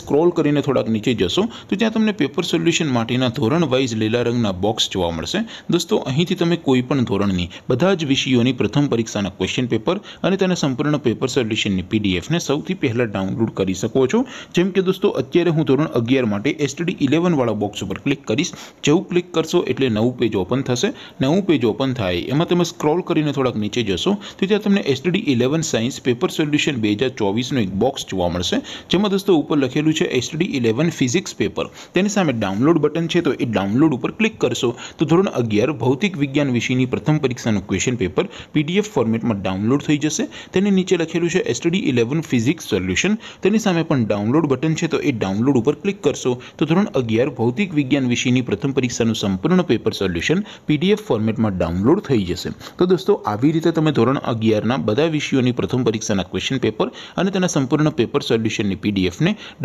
scroll કરીને થોડક નીચે જશો તો ત્યાં તમને પેપર સોલ્યુશન માટેનો ધોરણ વાઇઝ લેલા રંગના બોક્સ જોવા મળશે દોસ્તો અહીંથી તમે કોઈપણ ધોરણની બધા જ વિષયોની પ્રથમ પરીક્ષાના ક્વેશ્ચન પેપર અને તેના સંપૂર્ણ પેપર સોલ્યુશનની પીડીએફ ને સૌથી પહેલા ડાઉનલોડ કરી શકો છો જેમ કે દોસ્તો અત્યારે હું ધોરણ 11 માટે STD 11 વાળો બોક્સ પર ક્લિક કરિસ જેવું ક્લિક કરશો એટલે નવું પેજ ઓપન થશે નવું પેજ ઓપન થાય એમાં તમે સ્ક્રોલ કરીને થોડક નીચે જશો તો ત્યાં તમને STD 11 સાયન્સ પેપર સોલ્યુશન 2024 નો એક બોક્સ જોવા મળશે જેમાં દોસ્તો ઉપર લખે છે STD 11 ફિઝિક્સ પેપર તેની સામે ડાઉનલોડ બટન છે તો એ ડાઉનલોડ ઉપર ક્લિક કરશો તો ધોરણ 11 ભૌતિક વિજ્ઞાન વિષયની પ્રથમ પરીક્ષાનું ક્વેશ્ચન પેપર PDF ફોર્મેટમાં ડાઉનલોડ થઈ જશે તેની નીચે લખેલું છે STD 11 ફિઝિક્સ સોલ્યુશન તેની સામે પણ ડાઉનલોડ બટન છે તો એ ડાઉનલોડ ઉપર ક્લિક કરશો તો ધોરણ 11 ભૌતિક વિજ્ઞાન વિષયની પ્રથમ પરીક્ષાનું સંપૂર્ણ પેપર સોલ્યુશન PDF ફોર્મેટમાં ડાઉનલોડ થઈ જશે તો દોસ્તો આવી રીતે તમે ધોરણ 11 ના બધા વિષયોની પ્રથમ પરીક્ષાના ક્વેશ્ચન પેપર અને તેના સંપૂર્ણ પેપર સોલ્યુશનની PDF ને